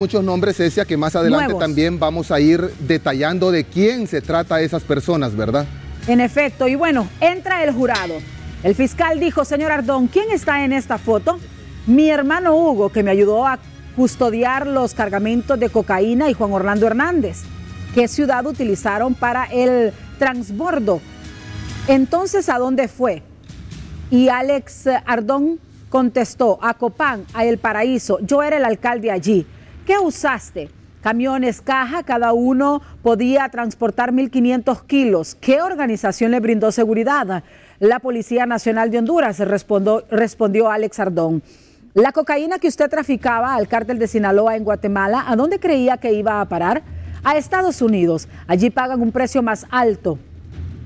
Muchos nombres, Cecia, que más adelante también vamos a ir detallando de quién se trata esas personas, ¿verdad? En efecto, y bueno, entra el jurado. El fiscal dijo, señor Ardón, ¿quién está en esta foto? Mi hermano Hugo, que me ayudó a custodiar los cargamentos de cocaína, y Juan Orlando Hernández. ¿Qué ciudad utilizaron para el transbordo? Entonces, ¿a dónde fue? Y Alex Ardón contestó, a Copán, a El Paraíso. Yo era el alcalde allí. ¿Qué usaste? Camiones, caja, cada uno podía transportar 1.500 kilos. ¿Qué organización le brindó seguridad? La Policía Nacional de Honduras, respondió, respondió Alex Ardón. La cocaína que usted traficaba al cártel de Sinaloa en Guatemala, ¿a dónde creía que iba a parar? A Estados Unidos. Allí pagan un precio más alto.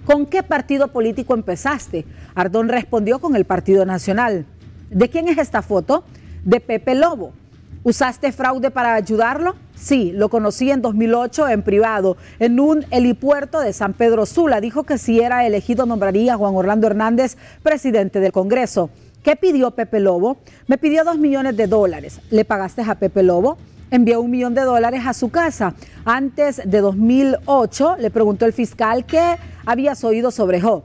¿Con qué partido político empezaste? Ardón respondió con el Partido Nacional. ¿De quién es esta foto? De Pepe Lobo, ¿Usaste fraude para ayudarlo? Sí, lo conocí en 2008 en privado, en un helipuerto de San Pedro Sula. Dijo que si era elegido nombraría a Juan Orlando Hernández presidente del Congreso. ¿Qué pidió Pepe Lobo? Me pidió dos millones de dólares. ¿Le pagaste a Pepe Lobo? envió un millón de dólares a su casa. Antes de 2008 le preguntó el fiscal qué habías oído sobre Job.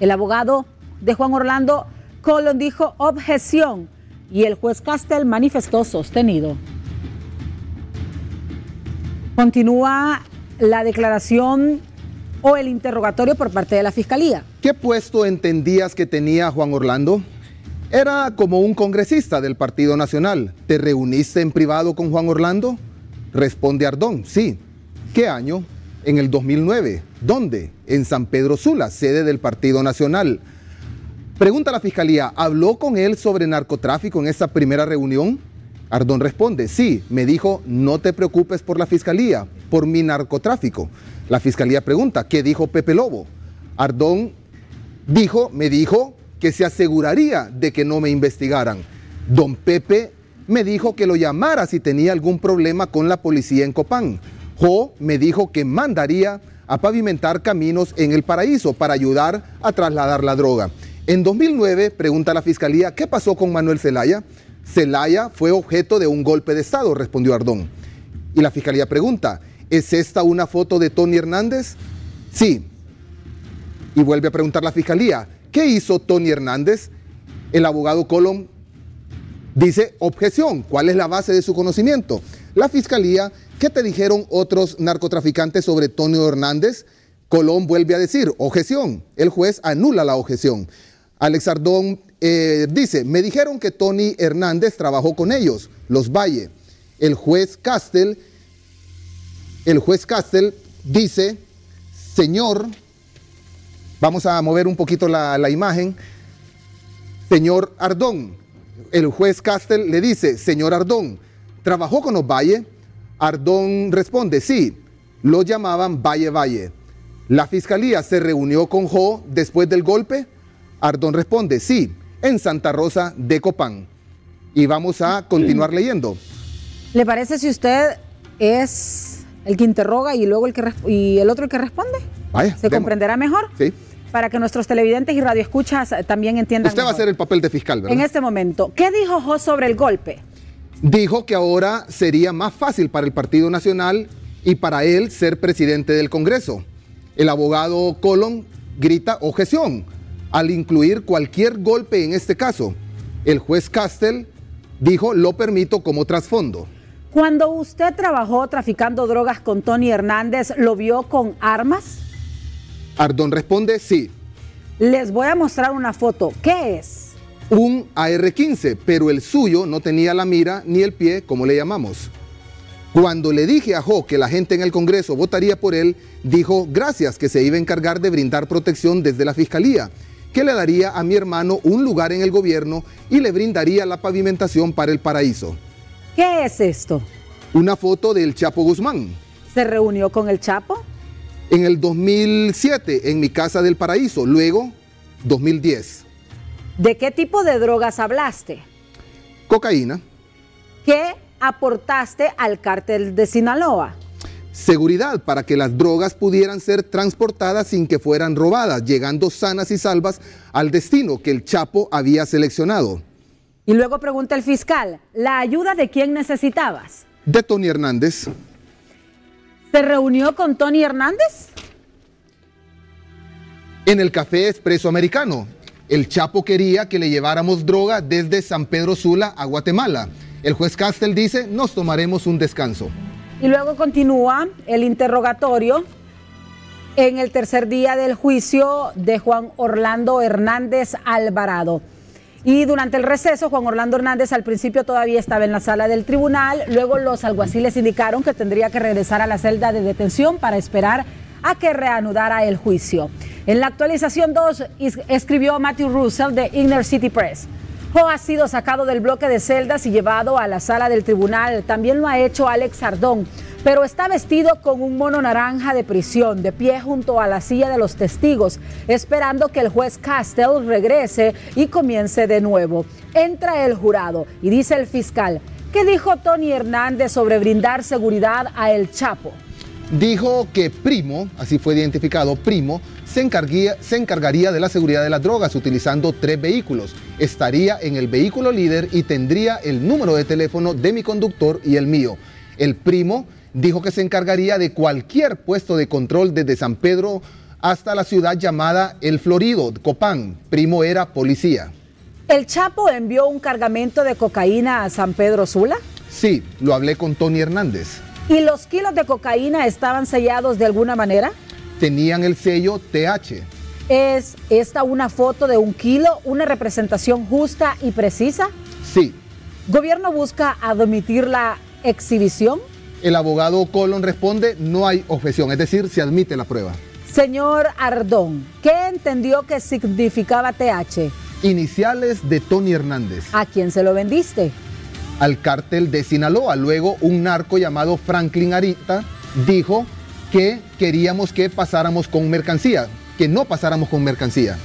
El abogado de Juan Orlando Colón dijo objeción y el juez Castel manifestó sostenido. Continúa la declaración o el interrogatorio por parte de la Fiscalía. ¿Qué puesto entendías que tenía Juan Orlando? Era como un congresista del Partido Nacional. ¿Te reuniste en privado con Juan Orlando? Responde Ardón, sí. ¿Qué año? En el 2009. ¿Dónde? En San Pedro Sula, sede del Partido Nacional. Pregunta a la fiscalía, ¿habló con él sobre narcotráfico en esa primera reunión? Ardón responde, sí, me dijo, no te preocupes por la fiscalía, por mi narcotráfico. La fiscalía pregunta, ¿qué dijo Pepe Lobo? Ardón dijo, me dijo, que se aseguraría de que no me investigaran. Don Pepe me dijo que lo llamara si tenía algún problema con la policía en Copán. Jo me dijo que mandaría a pavimentar caminos en el paraíso para ayudar a trasladar la droga. En 2009 pregunta la fiscalía, ¿qué pasó con Manuel Zelaya? Zelaya fue objeto de un golpe de Estado, respondió Ardón. Y la fiscalía pregunta, ¿es esta una foto de Tony Hernández? Sí. Y vuelve a preguntar la fiscalía, ¿qué hizo Tony Hernández? El abogado Colom dice, objeción, ¿cuál es la base de su conocimiento? La fiscalía, ¿qué te dijeron otros narcotraficantes sobre Tony Hernández? Colón vuelve a decir, objeción. El juez anula la objeción. Alex Ardón eh, dice, me dijeron que Tony Hernández trabajó con ellos, los Valle. El juez Castel, el juez Castel dice, señor, vamos a mover un poquito la, imagen, señor Ardón, el juez Castel le dice, señor Ardón, ¿trabajó con los Valle? Ardón responde, sí, lo llamaban Valle Valle. La fiscalía se reunió con Jo después del golpe. Ardón responde, sí, en Santa Rosa de Copán. Y vamos a continuar leyendo. ¿Le parece si usted es el que interroga y luego el que y el otro el que responde? Vaya, ¿Se comprenderá mejor? Sí. Para que nuestros televidentes y radioescuchas también entiendan. Usted va a ser el papel de fiscal, ¿verdad? En este momento. ¿Qué dijo Jo sobre el golpe? Dijo que ahora sería más fácil para el Partido Nacional y para él ser presidente del Congreso. El abogado Colón grita objeción al incluir cualquier golpe en este caso. El juez Castell dijo, lo permito como trasfondo. Cuando usted trabajó traficando drogas con Tony Hernández, ¿lo vio con armas? Ardón responde, sí. Les voy a mostrar una foto. ¿Qué es? Un AR-15, pero el suyo no tenía la mira ni el pie, como le llamamos. Cuando le dije a Jo que la gente en el Congreso votaría por él, dijo gracias que se iba a encargar de brindar protección desde la Fiscalía que le daría a mi hermano un lugar en el gobierno y le brindaría la pavimentación para el paraíso. ¿Qué es esto? Una foto del Chapo Guzmán. ¿Se reunió con el Chapo? En el 2007, en mi casa del paraíso, luego 2010. ¿De qué tipo de drogas hablaste? Cocaína. ¿Qué aportaste al cártel de Sinaloa? seguridad para que las drogas pudieran ser transportadas sin que fueran robadas, llegando sanas y salvas al destino que el Chapo había seleccionado. Y luego pregunta el fiscal, ¿la ayuda de quién necesitabas? De Tony Hernández. ¿Se reunió con Tony Hernández? En el Café Expreso Americano. El Chapo quería que le lleváramos droga desde San Pedro Sula a Guatemala. El juez Castel dice, nos tomaremos un descanso. Y luego continúa el interrogatorio en el tercer día del juicio de Juan Orlando Hernández Alvarado. Y durante el receso, Juan Orlando Hernández al principio todavía estaba en la sala del tribunal, luego los alguaciles indicaron que tendría que regresar a la celda de detención para esperar a que reanudara el juicio. En la actualización 2 escribió Matthew Russell de Inner City Press. Ho oh, ha sido sacado del bloque de celdas y llevado a la sala del tribunal. También lo ha hecho Alex Sardón, pero está vestido con un mono naranja de prisión, de pie junto a la silla de los testigos, esperando que el juez Castell regrese y comience de nuevo. Entra el jurado y dice el fiscal, ¿qué dijo Tony Hernández sobre brindar seguridad a El Chapo? dijo que Primo, así fue identificado, Primo, se, se encargaría de la seguridad de las drogas utilizando tres vehículos. Estaría en el vehículo líder y tendría el número de teléfono de mi conductor y el mío. El Primo dijo que se encargaría de cualquier puesto de control desde San Pedro hasta la ciudad llamada El Florido, Copán. Primo era policía. ¿El Chapo envió un cargamento de cocaína a San Pedro Sula? Sí, lo hablé con Tony Hernández. ¿Y los kilos de cocaína estaban sellados de alguna manera? Tenían el sello TH. ¿Es esta una foto de un kilo, una representación justa y precisa? Sí. ¿Gobierno busca admitir la exhibición? El abogado Colon responde, no hay objeción, es decir, se admite la prueba. Señor Ardón, ¿qué entendió que significaba TH? Iniciales de Tony Hernández. ¿A quién se lo vendiste? al cártel de Sinaloa. Luego un narco llamado Franklin Arita dijo que queríamos que pasáramos con mercancía, que no pasáramos con mercancía.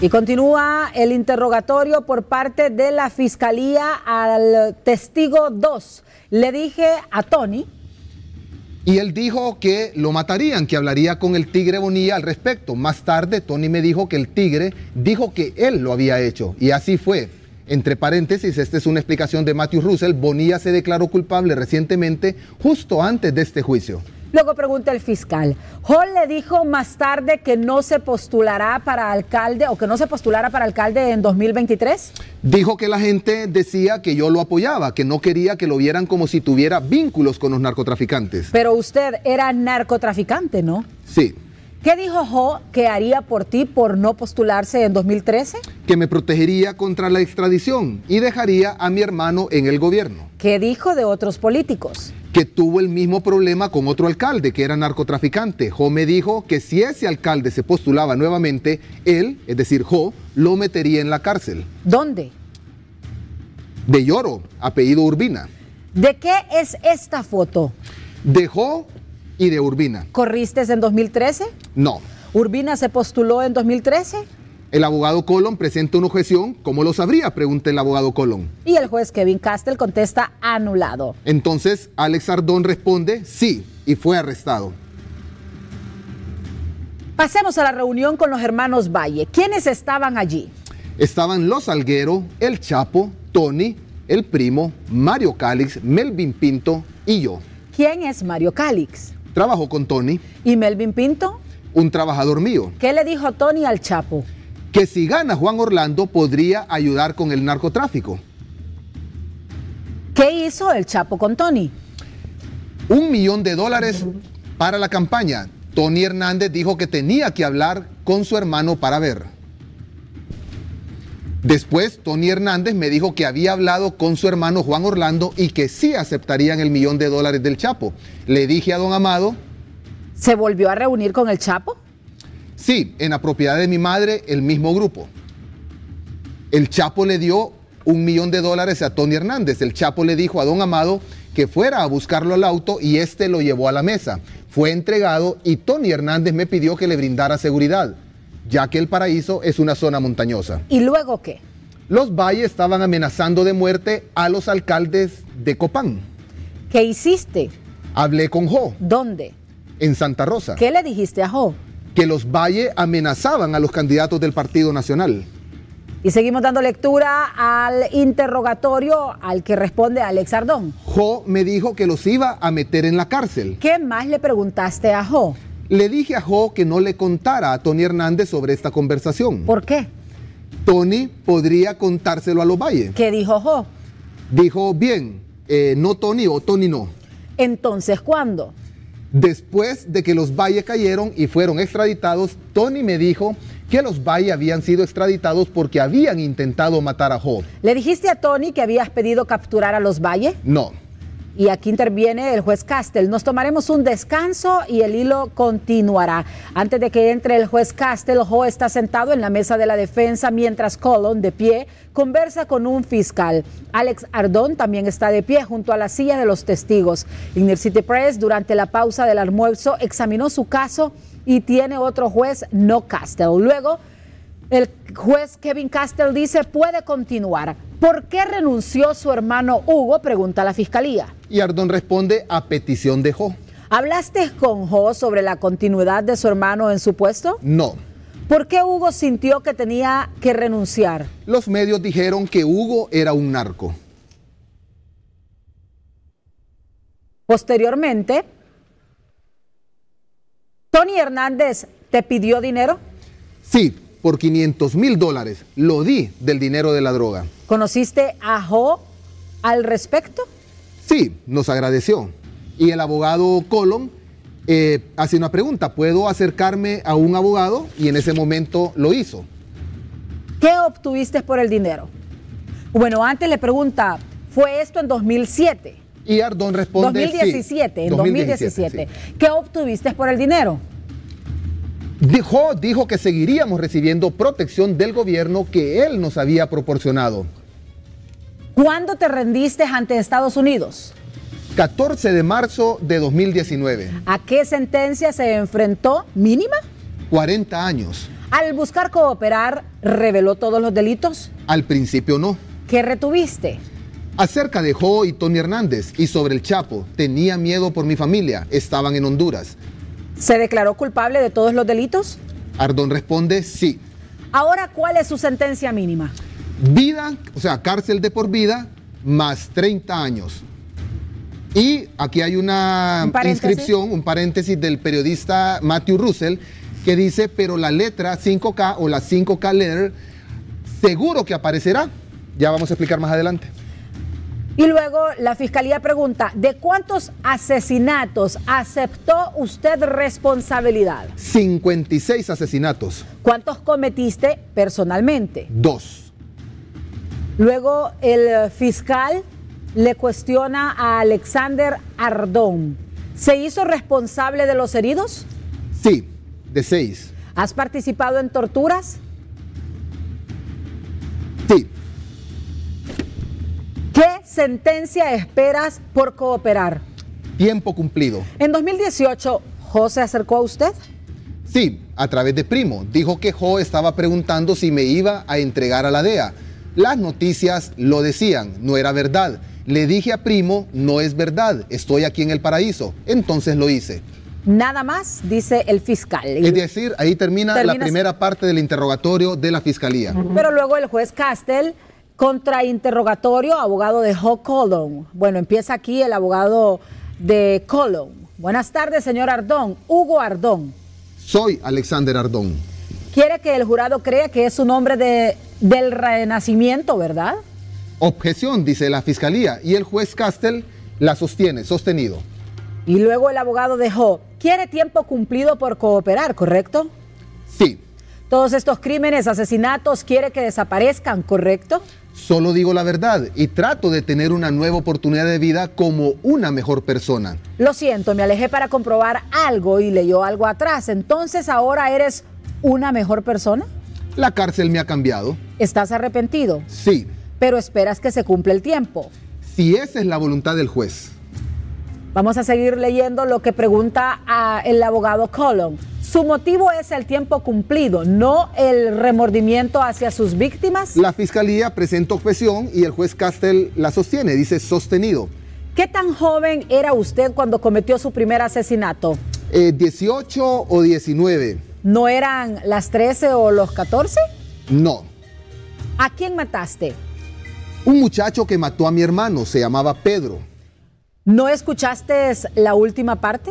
Y continúa el interrogatorio por parte de la fiscalía al testigo 2. Le dije a Tony. Y él dijo que lo matarían, que hablaría con el tigre Bonilla al respecto. Más tarde, Tony me dijo que el tigre dijo que él lo había hecho. Y así fue. Entre paréntesis, esta es una explicación de Matthew Russell, Bonilla se declaró culpable recientemente justo antes de este juicio. Luego pregunta el fiscal. Hall le dijo más tarde que no se postulará para alcalde o que no se postulará para alcalde en 2023. Dijo que la gente decía que yo lo apoyaba, que no quería que lo vieran como si tuviera vínculos con los narcotraficantes. Pero usted era narcotraficante, ¿no? Sí. ¿Qué dijo Jo que haría por ti por no postularse en 2013? Que me protegería contra la extradición y dejaría a mi hermano en el gobierno. ¿Qué dijo de otros políticos? Que tuvo el mismo problema con otro alcalde que era narcotraficante. Jo me dijo que si ese alcalde se postulaba nuevamente, él, es decir, Jo, lo metería en la cárcel. ¿Dónde? De Lloro, apellido Urbina. ¿De qué es esta foto? Dejó y de Urbina. ¿Corriste en 2013? No. ¿Urbina se postuló en 2013? El abogado Colón presenta una objeción. ¿Cómo lo sabría? Pregunta el abogado Colón. Y el juez Kevin Castell contesta anulado. Entonces, Alex Ardón responde sí y fue arrestado. Pasemos a la reunión con los hermanos Valle. ¿Quiénes estaban allí? Estaban los Alguero, el Chapo, Tony, el primo, Mario Cálix, Melvin Pinto y yo. ¿Quién es Mario Cálix? Trabajó con Tony. ¿Y Melvin Pinto? Un trabajador mío. ¿Qué le dijo Tony al Chapo? Que si gana Juan Orlando podría ayudar con el narcotráfico. ¿Qué hizo el Chapo con Tony? Un millón de dólares para la campaña. Tony Hernández dijo que tenía que hablar con su hermano para ver. Después, Tony Hernández me dijo que había hablado con su hermano Juan Orlando y que sí aceptarían el millón de dólares del Chapo. Le dije a don Amado... ¿Se volvió a reunir con el Chapo? Sí, en la propiedad de mi madre, el mismo grupo. El Chapo le dio un millón de dólares a Tony Hernández. El Chapo le dijo a don Amado que fuera a buscarlo al auto y este lo llevó a la mesa. Fue entregado y Tony Hernández me pidió que le brindara seguridad ya que el paraíso es una zona montañosa. ¿Y luego qué? Los valles estaban amenazando de muerte a los alcaldes de Copán. ¿Qué hiciste? Hablé con Jo. ¿Dónde? En Santa Rosa. ¿Qué le dijiste a Jo? Que los valles amenazaban a los candidatos del Partido Nacional. Y seguimos dando lectura al interrogatorio al que responde Alex Ardón. Jo me dijo que los iba a meter en la cárcel. ¿Qué más le preguntaste a Jo? Le dije a Joe que no le contara a Tony Hernández sobre esta conversación. ¿Por qué? Tony podría contárselo a los Valle. ¿Qué dijo Joe? Dijo, bien, eh, no Tony o Tony no. Entonces, ¿cuándo? Después de que los Valle cayeron y fueron extraditados, Tony me dijo que los Valle habían sido extraditados porque habían intentado matar a Joe. ¿Le dijiste a Tony que habías pedido capturar a los Valle? No. Y aquí interviene el juez Castell. Nos tomaremos un descanso y el hilo continuará. Antes de que entre el juez Castell, Ho está sentado en la mesa de la defensa mientras Colon, de pie, conversa con un fiscal. Alex Ardón también está de pie junto a la silla de los testigos. Inner City Press, durante la pausa del almuerzo, examinó su caso y tiene otro juez, no Castell. Luego, el juez Kevin Castell dice puede continuar. ¿Por qué renunció su hermano Hugo? Pregunta la fiscalía. Y Ardón responde a petición de Jo. ¿Hablaste con Jo sobre la continuidad de su hermano en su puesto? No. ¿Por qué Hugo sintió que tenía que renunciar? Los medios dijeron que Hugo era un narco. Posteriormente, Tony Hernández te pidió dinero. Sí, por 500 mil dólares. Lo di del dinero de la droga. ¿Conociste a Jo al respecto? Sí, nos agradeció. Y el abogado Colom eh, hace una pregunta, ¿puedo acercarme a un abogado? Y en ese momento lo hizo. ¿Qué obtuviste por el dinero? Bueno, antes le pregunta, ¿fue esto en 2007? Y Ardón responde 2017, en 2017. ¿Qué obtuviste por el dinero? Dijo, dijo que seguiríamos recibiendo protección del gobierno que él nos había proporcionado. ¿Cuándo te rendiste ante Estados Unidos? 14 de marzo de 2019. ¿A qué sentencia se enfrentó mínima? 40 años. Al buscar cooperar, ¿reveló todos los delitos? Al principio no. ¿Qué retuviste? Acerca de Jo y Tony Hernández y sobre el Chapo, tenía miedo por mi familia, estaban en Honduras. ¿Se declaró culpable de todos los delitos? Ardón responde sí. Ahora, ¿cuál es su sentencia mínima? Vida, o sea, cárcel de por vida, más 30 años. Y aquí hay una inscripción, un paréntesis del periodista Matthew Russell, que dice, pero la letra 5K o la 5K letter seguro que aparecerá. Ya vamos a explicar más adelante. Y luego la fiscalía pregunta, ¿de cuántos asesinatos aceptó usted responsabilidad? 56 asesinatos. ¿Cuántos cometiste personalmente? Dos. Luego el fiscal le cuestiona a Alexander Ardón. ¿Se hizo responsable de los heridos? Sí, de seis. ¿Has participado en torturas? sentencia esperas por cooperar? Tiempo cumplido. En 2018, ¿Jo se acercó a usted? Sí, a través de Primo. Dijo que Jo estaba preguntando si me iba a entregar a la DEA. Las noticias lo decían, no era verdad. Le dije a Primo, no es verdad, estoy aquí en el paraíso. Entonces lo hice. Nada más, dice el fiscal. Es decir, ahí termina, la primera parte del interrogatorio de la fiscalía. Pero luego el juez Castell... Contrainterrogatorio, abogado de Hawk Colon. Bueno, empieza aquí el abogado de Colon. Buenas tardes, señor Ardón. Hugo Ardón. Soy Alexander Ardón. Quiere que el jurado crea que es un hombre de, del renacimiento, ¿verdad? Objeción, dice la fiscalía, y el juez Castell la sostiene, sostenido. Y luego el abogado de dejó, quiere tiempo cumplido por cooperar, ¿correcto? Sí. Todos estos crímenes, asesinatos, quiere que desaparezcan, ¿correcto? Solo digo la verdad y trato de tener una nueva oportunidad de vida como una mejor persona. Lo siento, me alejé para comprobar algo y leyó algo atrás. Entonces ahora eres una mejor persona. La cárcel me ha cambiado. ¿Estás arrepentido? Sí. Pero esperas que se cumpla el tiempo. Si esa es la voluntad del juez. Vamos a seguir leyendo lo que pregunta ah, el abogado Colon. Su motivo es el tiempo cumplido, no el remordimiento hacia sus víctimas. La fiscalía presenta objeción y el juez Castell la sostiene, dice sostenido. ¿Qué tan joven era usted cuando cometió su primer asesinato? 18 eh, o 19. ¿No eran las 13 o los 14? No. ¿A quién mataste? Un muchacho que mató a mi hermano, se llamaba Pedro. ¿No escuchaste la última parte?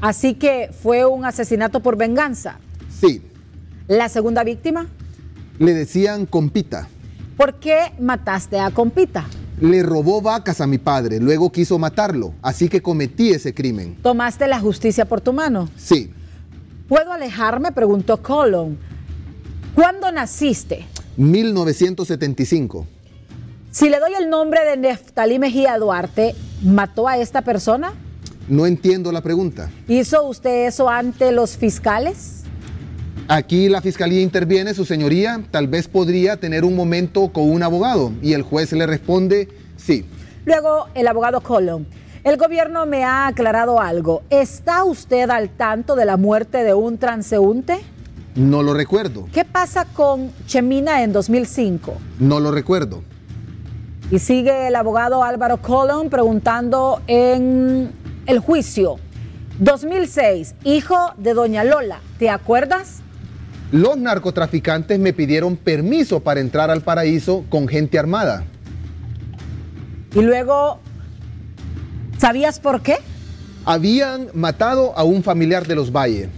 Así que fue un asesinato por venganza. Sí. ¿La segunda víctima? Le decían compita. ¿Por qué mataste a compita? Le robó vacas a mi padre, luego quiso matarlo, así que cometí ese crimen. ¿Tomaste la justicia por tu mano? Sí. ¿Puedo alejarme? Preguntó Colon. ¿Cuándo naciste? 1975. Si le doy el nombre de Neftalí Mejía Duarte, ¿mató a esta persona? No entiendo la pregunta. ¿Hizo usted eso ante los fiscales? Aquí la fiscalía interviene, su señoría, tal vez podría tener un momento con un abogado y el juez le responde sí. Luego el abogado Colón. El gobierno me ha aclarado algo. ¿Está usted al tanto de la muerte de un transeúnte? No lo recuerdo. ¿Qué pasa con Chemina en 2005? No lo recuerdo. Y sigue el abogado Álvaro Colón preguntando en el juicio. 2006, hijo de doña Lola, ¿te acuerdas? Los narcotraficantes me pidieron permiso para entrar al paraíso con gente armada. Y luego, ¿sabías por qué? Habían matado a un familiar de los Valle.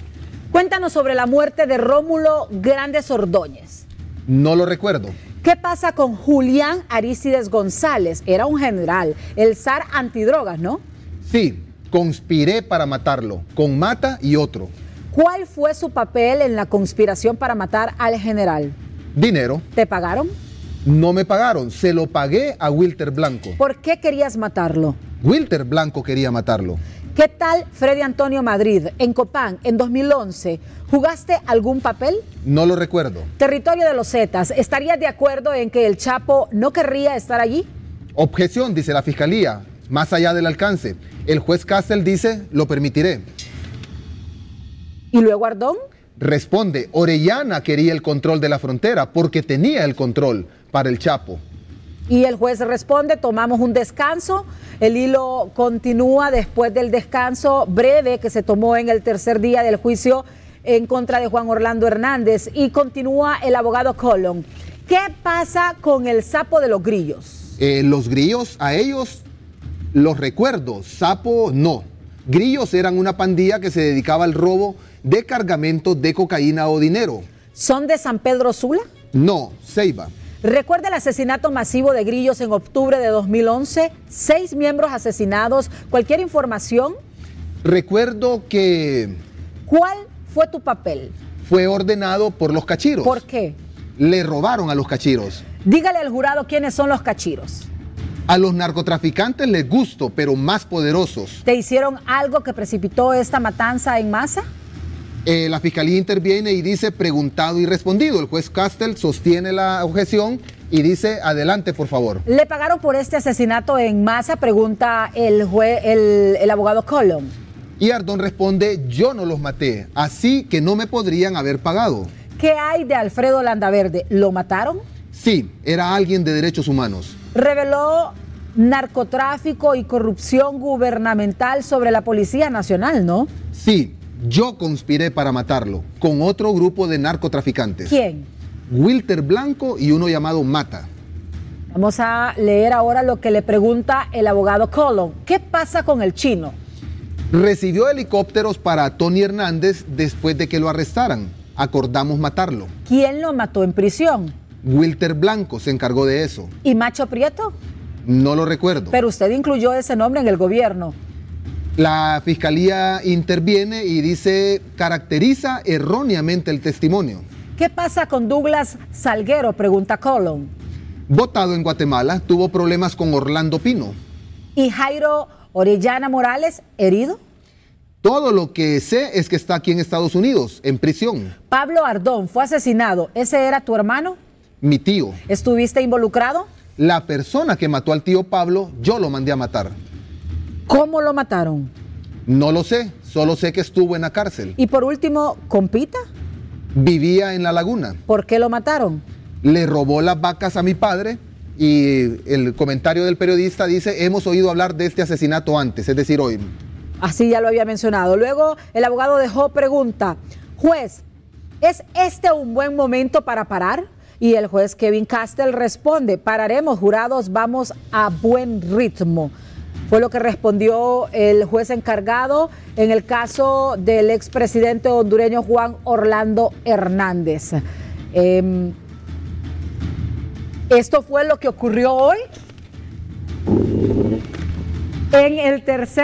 Cuéntanos sobre la muerte de Rómulo Grandes Ordóñez. No lo recuerdo. ¿Qué pasa con Julián Arícides González? Era un general, el zar antidrogas, ¿no? Sí, Conspiré para matarlo, con Mata y otro. ¿Cuál fue su papel en la conspiración para matar al general? Dinero. ¿Te pagaron? No me pagaron, se lo pagué a Wilter Blanco. ¿Por qué querías matarlo? Wilter Blanco quería matarlo. ¿Qué tal Freddy Antonio Madrid en Copán en 2011? ¿Jugaste algún papel? No lo recuerdo. Territorio de los Zetas, ¿estarías de acuerdo en que el Chapo no querría estar allí? Objeción, dice la Fiscalía, más allá del alcance. El juez Castell dice, lo permitiré. ¿Y luego Ardón? Responde, Orellana quería el control de la frontera porque tenía el control para el Chapo. Y el juez responde, tomamos un descanso. El hilo continúa después del descanso breve que se tomó en el tercer día del juicio en contra de Juan Orlando Hernández. Y continúa el abogado Colón. ¿Qué pasa con el sapo de los grillos? Eh, los grillos, a ellos los recuerdo, Sapo no. Grillos eran una pandilla que se dedicaba al robo de cargamentos de cocaína o dinero. ¿Son de San Pedro Sula? No, Ceiba. Recuerda el asesinato masivo de grillos en octubre de 2011, seis miembros asesinados. ¿Cualquier información? Recuerdo que... ¿Cuál fue tu papel? Fue ordenado por los cachiros. ¿Por qué? Le robaron a los cachiros. Dígale al jurado quiénes son los cachiros. A los narcotraficantes les gusto, pero más poderosos. ¿Te hicieron algo que precipitó esta matanza en masa? Eh, la fiscalía interviene y dice preguntado y respondido. El juez Castel sostiene la objeción y dice adelante, por favor. ¿Le pagaron por este asesinato en masa? Pregunta el, el, el abogado Colom. Y Ardón responde, yo no los maté, así que no me podrían haber pagado. ¿Qué hay de Alfredo Landaverde? ¿Lo mataron? Sí, era alguien de derechos humanos. Reveló narcotráfico y corrupción gubernamental sobre la Policía Nacional, ¿no? Sí, yo conspiré para matarlo con otro grupo de narcotraficantes. ¿Quién? Wilter Blanco y uno llamado Mata. Vamos a leer ahora lo que le pregunta el abogado Colon. ¿Qué pasa con el chino? Recibió helicópteros para Tony Hernández después de que lo arrestaran. Acordamos matarlo. ¿Quién lo mató en prisión? Wilter Blanco se encargó de eso. ¿Y Macho Prieto? No lo recuerdo. Pero usted incluyó ese nombre en el gobierno. La fiscalía interviene y dice, caracteriza erróneamente el testimonio. ¿Qué pasa con Douglas Salguero? Pregunta Colón. Votado en Guatemala, tuvo problemas con Orlando Pino. ¿Y Jairo Orellana Morales herido? Todo lo que sé es que está aquí en Estados Unidos, en prisión. Pablo Ardón fue asesinado. ¿Ese era tu hermano? mi tío. ¿Estuviste involucrado? La persona que mató al tío Pablo, yo lo mandé a matar. ¿Cómo lo mataron? No lo sé, solo sé que estuvo en la cárcel. Y por último, ¿compita? Vivía en la laguna. ¿Por qué lo mataron? Le robó las vacas a mi padre y el comentario del periodista dice, hemos oído hablar de este asesinato antes, es decir, hoy. Así ya lo había mencionado. Luego el abogado dejó pregunta, juez, ¿es este un buen momento para parar? Y el juez Kevin Castell responde, pararemos jurados, vamos a buen ritmo. Fue lo que respondió el juez encargado en el caso del expresidente hondureño Juan Orlando Hernández. Em, esto fue lo que ocurrió hoy en el tercer...